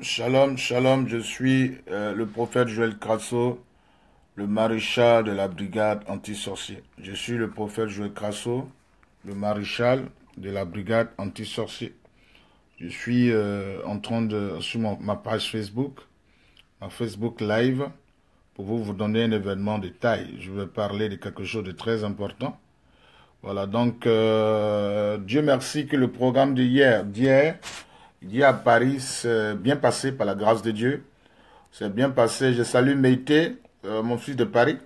Shalom, shalom, euh, je suis le prophète Joël Crasso, le maréchal de la brigade anti-sorcier. Je suis le prophète Joël Crasso, le maréchal de la brigade anti-sorcier. Je suis en train de, sur ma page Facebook, ma Facebook Live, pour vous, donner un événement de taille. Je vais parler de quelque chose de très important. Voilà, donc, euh, Dieu merci que le programme d'hier, d'hier, il y a Paris, c'est euh, bien passé par la grâce de Dieu. C'est bien passé. Je salue Meïté, euh, mon fils de Paris.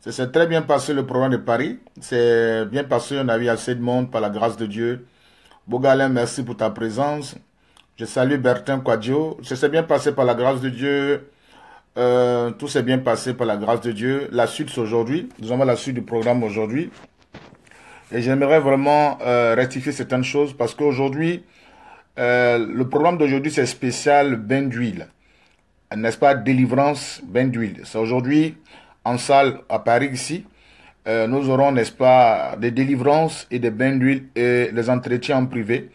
C'est très bien passé le programme de Paris. C'est bien passé. On a eu assez de monde par la grâce de Dieu. Bogalin, merci pour ta présence. Je salue Bertin Quadio. C'est bien passé par la grâce de Dieu. Euh, tout s'est bien passé par la grâce de Dieu. La suite, c'est aujourd'hui. Nous avons la suite du programme aujourd'hui. Et j'aimerais vraiment rectifier certaines choses parce qu'aujourd'hui, euh, le programme d'aujourd'hui, c'est spécial bain d'huile. N'est-ce pas Délivrance bain d'huile. C'est aujourd'hui en salle à Paris ici. Euh, nous aurons, n'est-ce pas, des délivrances et des bains d'huile et les entretiens en privé.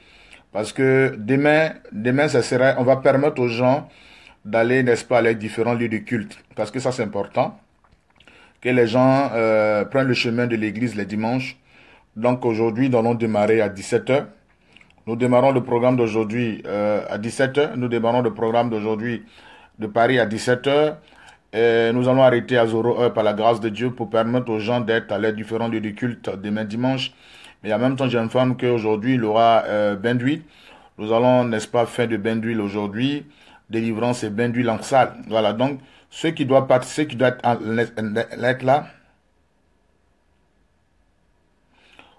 Parce que demain, demain, ça sera, on va permettre aux gens d'aller, n'est-ce pas, à les différents lieux de culte. Parce que ça, c'est important. Que les gens euh, prennent le chemin de l'église les dimanches. Donc aujourd'hui, nous allons démarrer à 17h. Nous démarrons le programme d'aujourd'hui euh, à 17h. Nous démarrons le programme d'aujourd'hui de Paris à 17h. nous allons arrêter à 0 par la grâce de Dieu pour permettre aux gens d'être à l'aide différents lieux du culte demain dimanche. Mais en même temps, j'ai une femme qu'aujourd'hui, il y aura euh, bain d'huile. Nous allons, n'est-ce pas, faire de bain d'huile aujourd'hui. Délivrance et bain d'huile en salle. Voilà, donc ceux qui doivent participer, ceux qui doivent être là,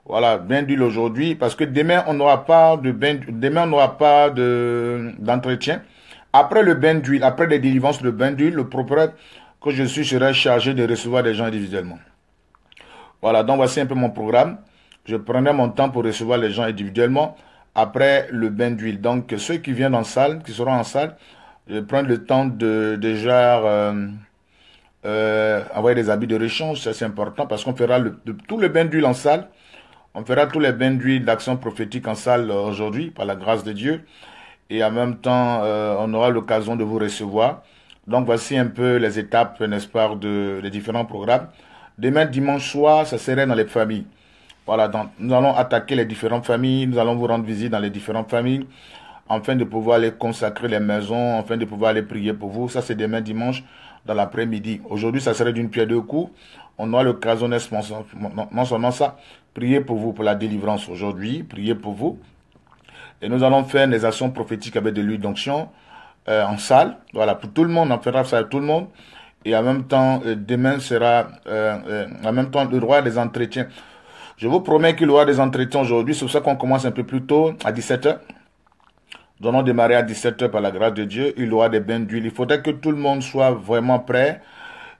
Voilà, bain d'huile aujourd'hui, parce que demain on n'aura pas de demain n'aura pas de d'entretien. Après le bain d'huile, après les délivrances de bain d'huile, le propre que je suis sera chargé de recevoir les gens individuellement. Voilà, donc voici un peu mon programme. Je prendrai mon temps pour recevoir les gens individuellement après le bain d'huile. Donc ceux qui viennent en salle, qui seront en salle, je prends le temps de déjà avoir euh, euh, des habits de réchange, c'est important parce qu'on fera tout le bain d'huile en salle on fera tous les bains d'action prophétique en salle euh, aujourd'hui, par la grâce de Dieu. Et en même temps, euh, on aura l'occasion de vous recevoir. Donc voici un peu les étapes, n'est-ce pas, de, des différents programmes. Demain, dimanche soir, ça serait dans les familles. Voilà, donc nous allons attaquer les différentes familles, nous allons vous rendre visite dans les différentes familles, afin de pouvoir les consacrer les maisons, afin de pouvoir les prier pour vous. Ça, c'est demain dimanche dans l'après-midi. Aujourd'hui, ça serait d'une pierre deux coups. On aura l'occasion, non seulement ça, Priez pour vous pour la délivrance aujourd'hui. Priez pour vous. Et nous allons faire des actions prophétiques avec de l'huile d'onction euh, en salle. Voilà, pour tout le monde. On fera ça à tout le monde. Et en même temps, euh, demain sera euh, en même temps le roi des entretiens. Je vous promets qu'il aura des entretiens aujourd'hui. C'est pour ça qu'on commence un peu plus tôt, à 17h. Nous allons démarrer à 17h par la grâce de Dieu. Il aura des bains d'huile. Il faudrait que tout le monde soit vraiment prêt.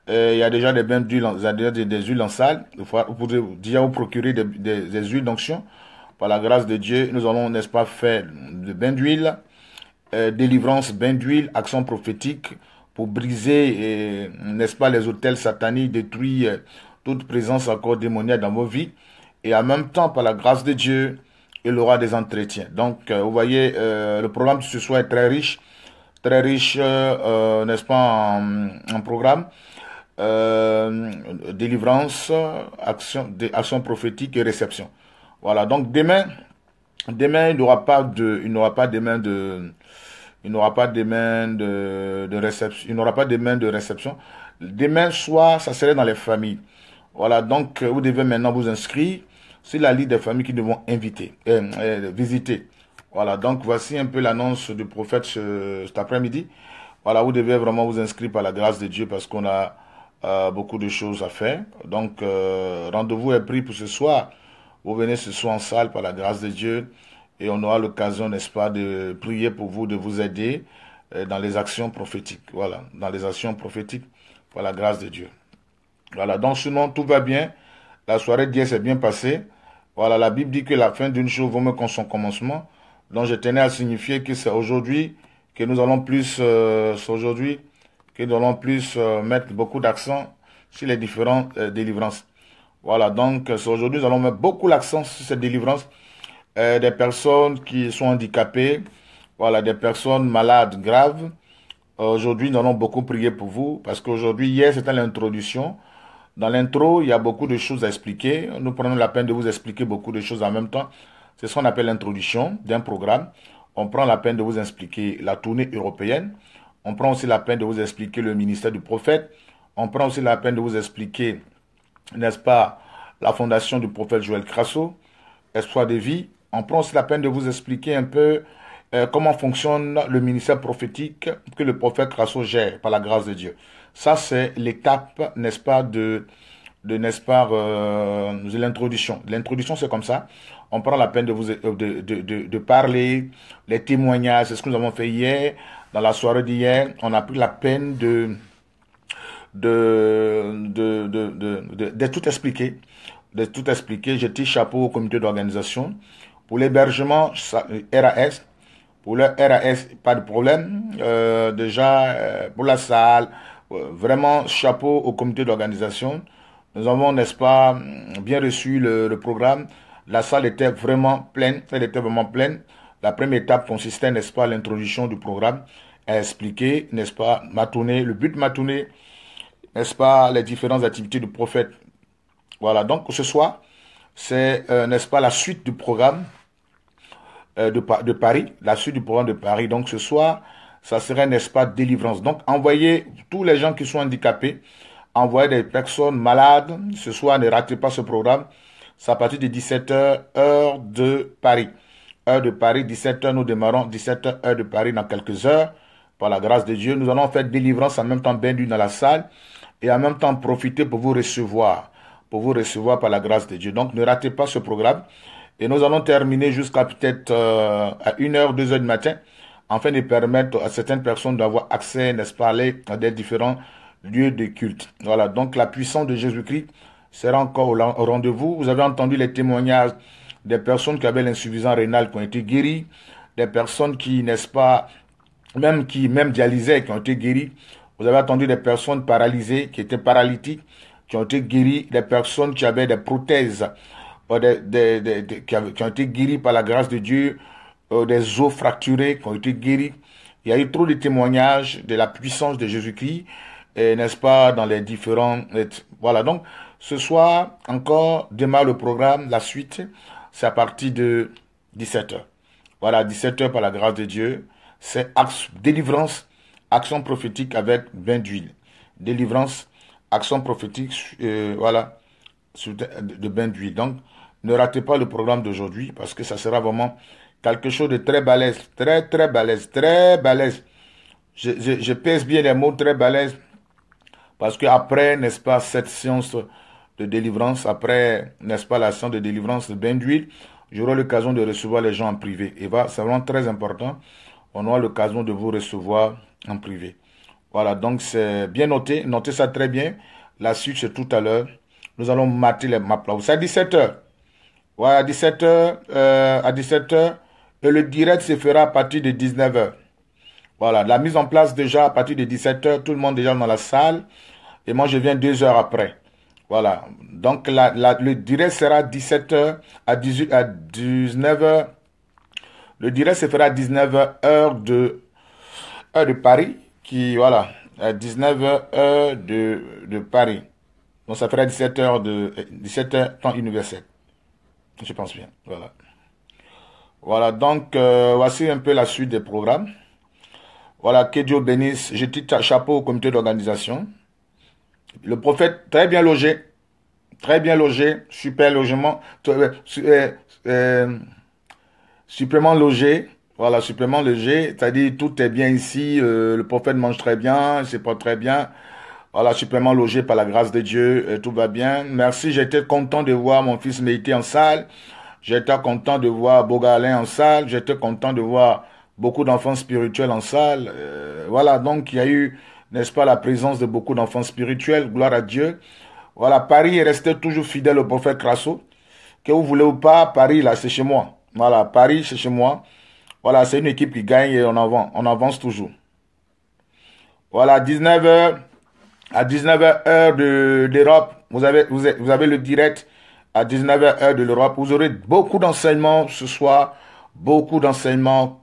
Euh, il y a déjà des bains d'huile, des, des, huiles en salle. Vous pouvez déjà vous procurer des, huiles d'onction. Par la grâce de Dieu, nous allons, n'est-ce pas, faire des bains d'huile, euh, délivrance, bains d'huile, action prophétique pour briser, euh, n'est-ce pas, les hôtels sataniques, détruire euh, toute présence encore démoniaque dans vos vies. Et en même temps, par la grâce de Dieu, il aura des entretiens. Donc, vous voyez, le programme de ce soir est très riche, très riche, n'est-ce pas, en, programme euh, délivrance, action, action prophétique et réception. Voilà, donc demain, demain il n'aura pas de, il n'aura pas demain de, il n'aura pas demain de, de réception, il n'aura pas demain de réception. Demain soir, ça serait dans les familles. Voilà, donc euh, vous devez maintenant vous inscrire sur la liste des familles qui devront inviter, euh, euh, visiter. Voilà, donc voici un peu l'annonce du prophète cet après-midi. Voilà, vous devez vraiment vous inscrire par la grâce de Dieu parce qu'on a beaucoup de choses à faire. Donc, euh, rendez-vous est pris pour ce soir. Vous venez ce soir en salle par la grâce de Dieu et on aura l'occasion, n'est-ce pas, de prier pour vous, de vous aider euh, dans les actions prophétiques. Voilà, dans les actions prophétiques par la grâce de Dieu. Voilà, donc sinon, tout va bien. La soirée d'hier s'est bien passée. Voilà, la Bible dit que la fin d'une chose vaut mieux qu'en son commencement. Donc, je tenais à signifier que c'est aujourd'hui que nous allons plus, euh, aujourd'hui, que nous allons plus euh, mettre beaucoup d'accent sur les différentes euh, délivrances. Voilà, donc euh, aujourd'hui, nous allons mettre beaucoup l'accent sur cette délivrance des personnes qui sont handicapées, voilà, des personnes malades graves. Aujourd'hui, nous allons beaucoup prier pour vous parce qu'aujourd'hui, hier, c'était l'introduction. Dans l'intro, il y a beaucoup de choses à expliquer. Nous prenons la peine de vous expliquer beaucoup de choses en même temps. C'est ce qu'on appelle l'introduction d'un programme. On prend la peine de vous expliquer la tournée européenne. On prend aussi la peine de vous expliquer le ministère du prophète. On prend aussi la peine de vous expliquer, n'est-ce pas, la fondation du prophète Joël Crasso, Espoir de vie. On prend aussi la peine de vous expliquer un peu euh, comment fonctionne le ministère prophétique que le prophète Crasso gère par la grâce de Dieu. Ça, c'est l'étape, n'est-ce pas, de, de n'est-ce pas, euh, l'introduction. L'introduction, c'est comme ça. On prend la peine de vous euh, de parler, les témoignages, c'est ce que nous avons fait hier dans la soirée d'hier, on a pris la peine de de, de, tout expliquer. De tout expliquer. J'ai chapeau au comité d'organisation. Pour l'hébergement euh, RAS, pour le RAS, pas de problème. Euh, déjà, euh, pour la salle, vraiment chapeau au comité d'organisation. Nous avons, n'est-ce pas, bien reçu le, le, programme. La salle était vraiment pleine. Elle était vraiment pleine. La première étape consistait, n'est-ce pas, l'introduction du programme, à expliquer, n'est-ce pas, le but tournée, n'est-ce pas, les différentes activités du prophète. Voilà, donc ce soir, c'est, euh, n'est-ce pas, la suite du programme euh, de, Paris, la suite du programme de Paris. Donc ce soir, ça serait, n'est-ce pas, délivrance. Donc envoyez tous les gens qui sont handicapés, envoyez des personnes malades. Ce soir, ne ratez pas ce programme. C'est à partir de 17h, heure de Paris heure de Paris, 17h, nous démarrons 17h, heure de Paris dans quelques heures. Par la grâce de Dieu, nous allons faire délivrance en même temps d'une dans la salle et en même temps profiter pour vous recevoir, pour vous recevoir par la grâce de Dieu. Donc ne ratez pas ce programme. Et nous allons terminer jusqu'à peut-être euh, à 1h, 2h du matin, afin de permettre à certaines personnes d'avoir accès, n'est-ce pas, à des différents lieux de culte. Voilà, donc la puissance de Jésus-Christ sera encore au rendez-vous. Vous avez entendu les témoignages des personnes qui avaient l'insuffisance rénale qui ont été guéries, des personnes qui, n'est-ce pas, même qui même dialysaient, qui ont été guéries. Vous avez entendu des personnes paralysées, qui étaient paralytiques, qui ont été guéries, des personnes qui avaient des prothèses, euh, des, des, qui, ont été guéries par la grâce de Dieu, euh, des os fracturés qui ont été guéris, Il y a eu trop de témoignages de la puissance de Jésus-Christ, n'est-ce pas, dans les différents... Voilà, donc ce soir encore démarre le programme, la suite c'est à partir de 17h. Voilà, 17h par la grâce de Dieu, c'est délivrance, action prophétique avec bain d'huile. Délivrance, action prophétique, euh, voilà, de bain d'huile. Donc, ne ratez pas le programme d'aujourd'hui parce que ça sera vraiment quelque chose de très balèze, très très balèze, très balèze. Je, pèse bien les mots très balèze parce qu'après, n'est-ce pas, cette science de délivrance après, n'est-ce pas, la séance de délivrance de Ben d'huile, j'aurai l'occasion de recevoir les gens en privé. Et va, c'est vraiment très important. On aura l'occasion de vous recevoir en privé. Voilà, donc c'est bien noté. Notez ça très bien. La suite, c'est tout à l'heure. Nous allons mater les maps là. C'est à 17h. voilà à 17h. Euh, à 17h. Et le direct se fera à partir de 19h. Voilà, la mise en place déjà à partir de 17h. Tout le monde déjà dans la salle. Et moi, je viens deux heures après. Voilà. Donc, la, la, le direct sera 17h à, 18, à 19h. Le direct se fera à 19h, heure de, heure de Paris, qui, voilà, à 19h, heure de, de Paris. Donc, ça fera 17h de, 17h, eh, temps universel. Je pense bien. Voilà. Voilà. Donc, euh, voici un peu la suite des programmes. Voilà. Que Dieu bénisse. Je titre chapeau au comité d'organisation. Le prophète, très bien logé, très bien logé, super logement, euh, euh, euh, supplément logé, voilà, supplément logé. c'est-à-dire tout est bien ici, euh, le prophète mange très bien, c'est pas très bien. Voilà, supplément logé par la grâce de Dieu, tout va bien. Merci, j'étais content de voir mon fils méditer en salle. J'étais content de voir Bogalin en salle. J'étais content de voir beaucoup d'enfants spirituels en salle. voilà, donc il y a eu n'est-ce pas, la présence de beaucoup d'enfants spirituels, gloire à Dieu. Voilà, Paris est resté toujours fidèle au prophète Crasso. Que vous voulez ou pas, Paris, là, c'est chez moi. Voilà, Paris, c'est chez moi. Voilà, c'est une équipe qui gagne et on avance, on avance toujours. Voilà, 19h, à 19h, d'Europe, vous avez, vous, avez le direct à 19h, de l'Europe. Vous aurez beaucoup d'enseignements ce soir, beaucoup d'enseignements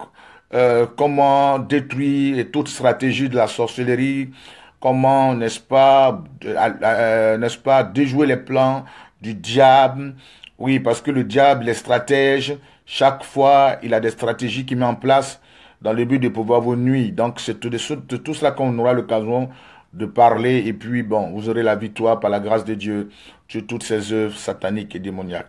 euh, comment détruire toute stratégie de la sorcellerie, comment, n'est-ce pas, euh, n'est-ce pas, déjouer les plans du diable. Oui, parce que le diable les stratèges Chaque fois, il a des stratégies qu'il met en place dans le but de pouvoir vous nuire. Donc, c'est de, de tout cela qu'on aura l'occasion de parler. Et puis, bon, vous aurez la victoire par la grâce de Dieu sur toutes ces œuvres sataniques et démoniaques.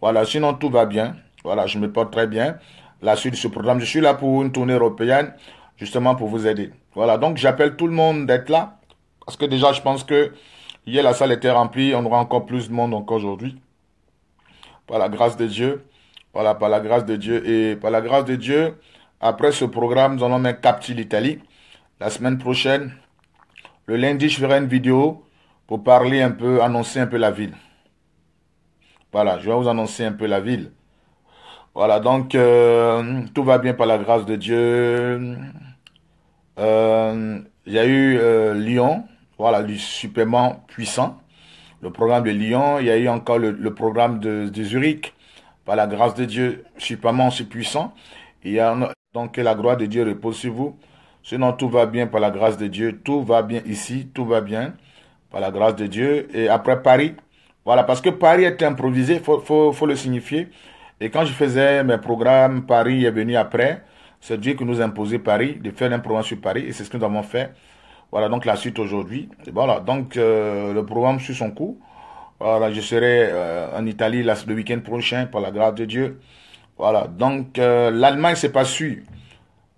Voilà, sinon tout va bien. Voilà, je me porte très bien la suite de ce programme. Je suis là pour une tournée européenne, justement pour vous aider. Voilà, donc j'appelle tout le monde d'être là, parce que déjà, je pense que hier, la salle était remplie, on aura encore plus de monde encore aujourd'hui. Par la grâce de Dieu, voilà, par la grâce de Dieu, et par la grâce de Dieu, après ce programme, nous allons mettre Capti l'Italie. La semaine prochaine, le lundi, je ferai une vidéo pour parler un peu, annoncer un peu la ville. Voilà, je vais vous annoncer un peu la ville. Voilà, donc euh, tout va bien par la grâce de Dieu. Euh, il y a eu euh, Lyon, voilà, le supplément puissant. Le programme de Lyon, il y a eu encore le, programme de, Zurich, par la grâce de Dieu, superment si puissant. Il y a, donc la gloire de Dieu repose sur vous. Sinon, tout va bien par la grâce de Dieu. Tout va bien ici, tout va bien par la grâce de Dieu. Et après Paris, voilà, parce que Paris est improvisé, faut, faut le signifier. Et quand je faisais mes programmes, Paris est venu après. C'est Dieu qui nous a imposé Paris, de faire un programme sur Paris, et c'est ce que nous avons fait. Voilà, donc la suite aujourd'hui. Voilà, donc euh, le programme suit son cours. Voilà, je serai euh, en Italie le week-end prochain, par la grâce de Dieu. Voilà, donc euh, l'Allemagne, c'est pas su.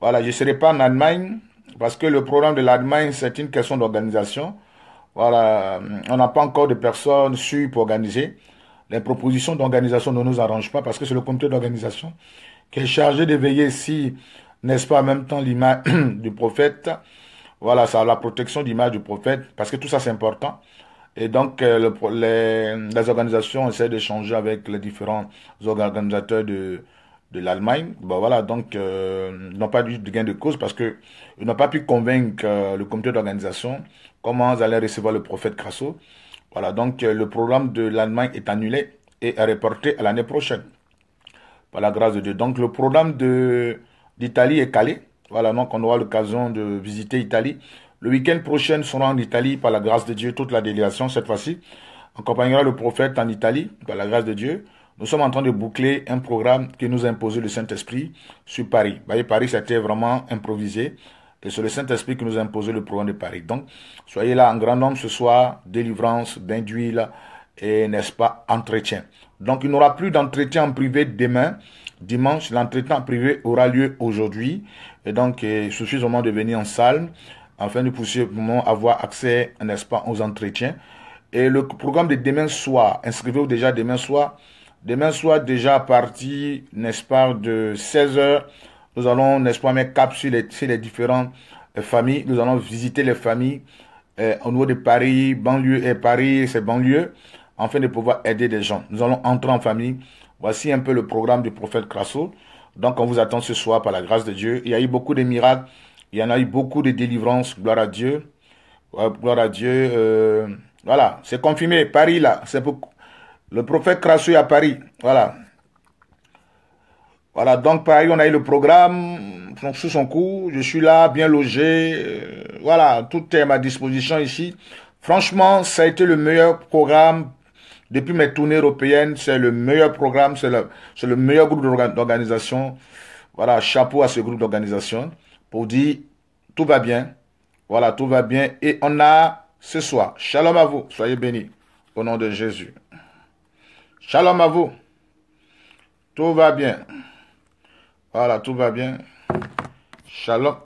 Voilà, je serai pas en Allemagne, parce que le programme de l'Allemagne, c'est une question d'organisation. Voilà, on n'a pas encore de personnes sues pour organiser. Les propositions d'organisation ne nous arrangent pas parce que c'est le comité d'organisation qui est chargé de veiller si, n'est-ce pas, en même temps l'image du prophète, voilà, ça, la protection d'image du prophète, parce que tout ça c'est important. Et donc, euh, les, les, organisations essaient d'échanger avec les différents organisateurs de, l'Allemagne. Ben voilà, donc, euh, ils n'ont pas eu de gain de cause parce qu'ils n'ont pas pu convaincre euh, le comité d'organisation comment ils allaient recevoir le prophète Crasso. Voilà, donc euh, le programme de l'Allemagne est annulé et est reporté à l'année prochaine. Par la grâce de Dieu. Donc le programme d'Italie est calé. Voilà, donc on aura l'occasion de visiter l'Italie. Le week-end prochain, sera en Italie par la grâce de Dieu, toute la délégation cette fois-ci. Accompagnera le prophète en Italie par la grâce de Dieu. Nous sommes en train de boucler un programme qui nous a imposé le Saint-Esprit sur Paris. Vous voyez, Paris, c'était vraiment improvisé. Et c'est le Saint-Esprit qui nous a imposé le programme de Paris. Donc, soyez là en grand nombre ce soir, délivrance, bain d'huile et, n'est-ce pas, entretien. Donc, il n'y aura plus d'entretien en privé demain. Dimanche, l'entretien en privé aura lieu aujourd'hui. Et donc, il euh, suffit de venir en salle afin de pouvoir avoir accès, n'est-ce pas, aux entretiens. Et le programme de demain soir, inscrivez-vous déjà demain soir. Demain soir, déjà à partir, n'est-ce pas, de 16h nous allons, n'est-ce pas, mettre cap sur les, différentes euh, familles. Nous allons visiter les familles euh, au niveau de Paris, banlieue et Paris c'est banlieue, afin de pouvoir aider des gens. Nous allons entrer en famille. Voici un peu le programme du prophète Crasso. Donc, on vous attend ce soir par la grâce de Dieu. Il y a eu beaucoup de miracles. Il y en a eu beaucoup de délivrances. Gloire à Dieu. Gloire à Dieu. Euh, voilà, c'est confirmé. Paris, là, c'est Le prophète Crasso est à Paris. Voilà. Voilà, donc pareil, on a eu le programme sous son coup. Je suis là, bien logé. Euh, voilà, tout est à ma disposition ici. Franchement, ça a été le meilleur programme depuis mes tournées européennes. C'est le meilleur programme, c'est le, le meilleur groupe d'organisation. Voilà, chapeau à ce groupe d'organisation pour dire tout va bien. Voilà, tout va bien. Et on a ce soir. Shalom à vous. Soyez bénis. Au nom de Jésus. Shalom à vous. Tout va bien. Voilà, tout va bien. Shalom.